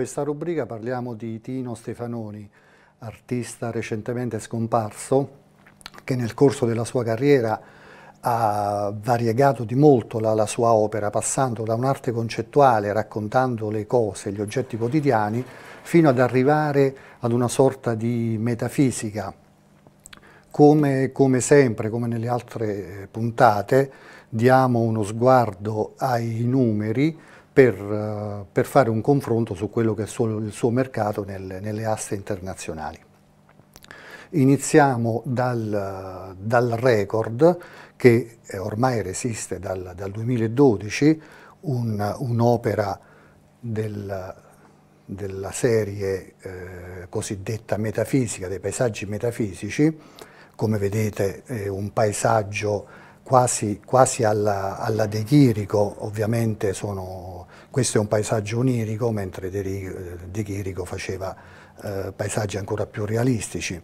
questa rubrica parliamo di Tino Stefanoni, artista recentemente scomparso, che nel corso della sua carriera ha variegato di molto la, la sua opera, passando da un'arte concettuale, raccontando le cose, gli oggetti quotidiani, fino ad arrivare ad una sorta di metafisica. Come, come, sempre, come nelle altre puntate, diamo uno sguardo ai numeri per, eh, per, fare un confronto su quello che è il suo, il suo mercato nel, nelle aste internazionali. Iniziamo dal, dal, record che ormai resiste dal, dal 2012, un'opera del, della serie eh, cosiddetta metafisica, dei paesaggi metafisici, come vedete è un paesaggio quasi, quasi alla, alla De Chirico, ovviamente sono, questo è un paesaggio onirico, mentre eh, De Chirico faceva eh, paesaggi ancora più realistici.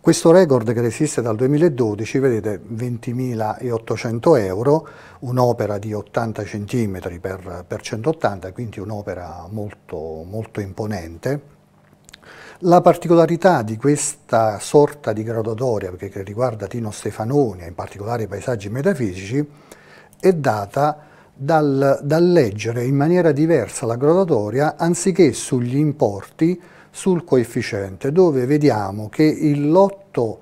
Questo record che esiste dal 2012, vedete 20.800 euro, un'opera di 80 cm per, per 180, quindi un'opera molto, molto imponente la particolarità di questa sorta di graduatoria, che riguarda Tino Stefanoni, in particolare i paesaggi metafisici, è data dal, dal leggere in maniera diversa la graduatoria anziché sugli importi, sul coefficiente, dove vediamo che il lotto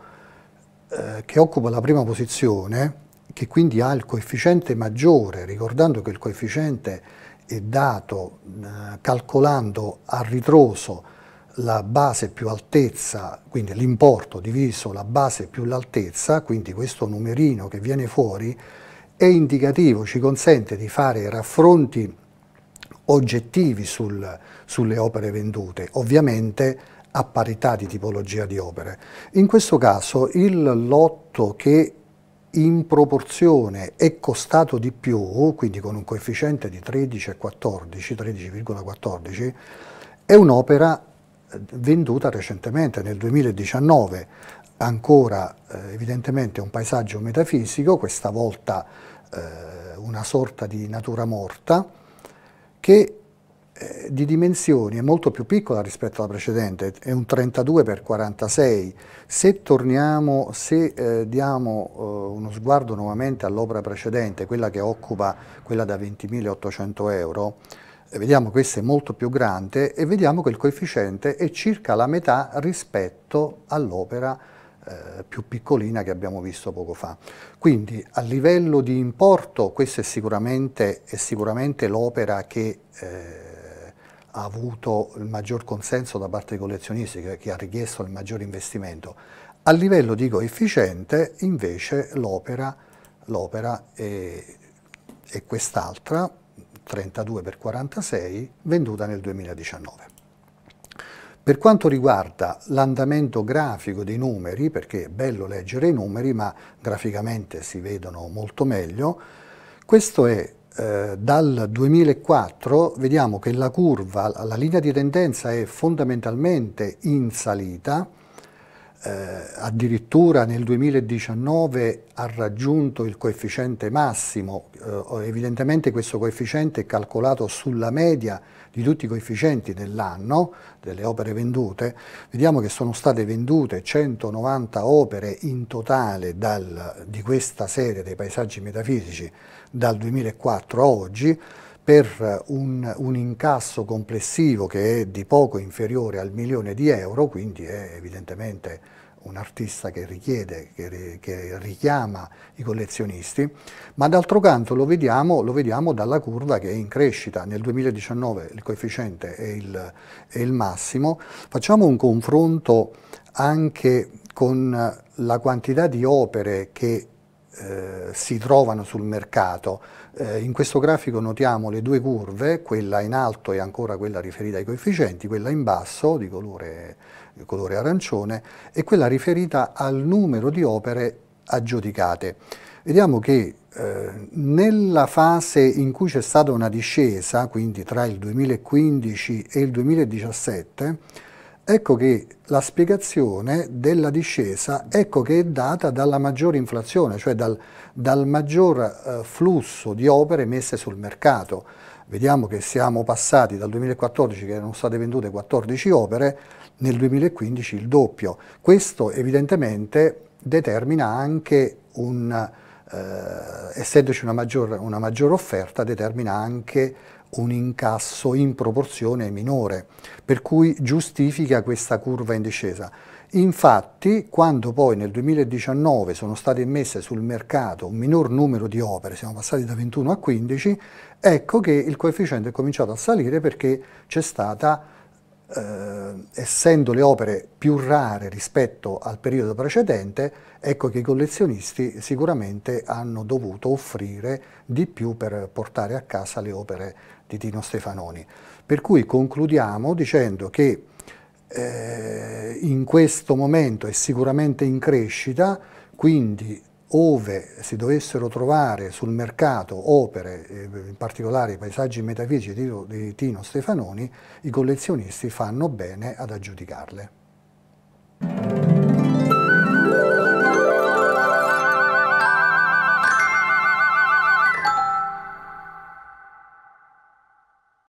eh, che occupa la prima posizione, che quindi ha il coefficiente maggiore, ricordando che il coefficiente è dato eh, calcolando a ritroso la base più altezza, quindi l'importo diviso la base più l'altezza, quindi questo numerino che viene fuori, è indicativo, ci consente di fare raffronti oggettivi sul, sulle opere vendute, ovviamente a parità di tipologia di opere. In questo caso il lotto che in proporzione è costato di più, quindi con un coefficiente di 13,14, 13,14, è un'opera venduta recentemente nel 2019, ancora eh, evidentemente un paesaggio metafisico, questa volta eh, una sorta di natura morta, che eh, di dimensioni è molto più piccola rispetto alla precedente, è un 32 x 46. Se torniamo, se eh, diamo eh, uno sguardo nuovamente all'opera precedente, quella che occupa quella da 20.800 euro, vediamo questa è molto più grande e vediamo che il coefficiente è circa la metà rispetto all'opera eh, più piccolina che abbiamo visto poco fa. Quindi a livello di importo questa è sicuramente, sicuramente l'opera che eh, ha avuto il maggior consenso da parte dei collezionisti, che, che ha richiesto il maggior investimento. A livello di coefficiente invece l'opera è, è quest'altra, 32 x 46 venduta nel 2019. Per quanto riguarda l'andamento grafico dei numeri, perché è bello leggere i numeri, ma graficamente si vedono molto meglio, questo è eh, dal 2004, vediamo che la curva, la linea di tendenza è fondamentalmente in salita, eh, addirittura nel 2019 ha raggiunto il coefficiente massimo, eh, evidentemente questo coefficiente è calcolato sulla media di tutti i coefficienti dell'anno, delle opere vendute, vediamo che sono state vendute 190 opere in totale dal, di questa serie dei paesaggi metafisici dal 2004 a oggi, per un, un, incasso complessivo che è di poco inferiore al milione di euro, quindi è evidentemente un artista che richiede, che, che richiama i collezionisti, ma d'altro canto lo vediamo, lo vediamo, dalla curva che è in crescita, nel 2019 il coefficiente è il, è il massimo, facciamo un confronto anche con la quantità di opere che eh, si trovano sul mercato. Eh, in questo grafico notiamo le due curve, quella in alto e ancora quella riferita ai coefficienti, quella in basso di colore, di colore arancione e quella riferita al numero di opere aggiudicate. Vediamo che eh, nella fase in cui c'è stata una discesa, quindi tra il 2015 e il 2017, Ecco che la spiegazione della discesa, ecco che è data dalla maggiore inflazione, cioè dal, dal maggior eh, flusso di opere messe sul mercato. Vediamo che siamo passati dal 2014, che erano state vendute 14 opere, nel 2015 il doppio. Questo evidentemente determina anche un, eh, essendoci una maggior, una maggior offerta, determina anche un incasso in proporzione minore, per cui giustifica questa curva in discesa. Infatti, quando poi nel 2019 sono state immesse sul mercato un minor numero di opere, siamo passati da 21 a 15, ecco che il coefficiente è cominciato a salire perché c'è stata eh, essendo le opere più rare rispetto al periodo precedente, ecco che i collezionisti sicuramente hanno dovuto offrire di più per portare a casa le opere di Tino Stefanoni. Per cui concludiamo dicendo che eh, in questo momento è sicuramente in crescita, quindi ove si dovessero trovare sul mercato opere, eh, in particolare i paesaggi metafisici di Tino Stefanoni, i collezionisti fanno bene ad aggiudicarle.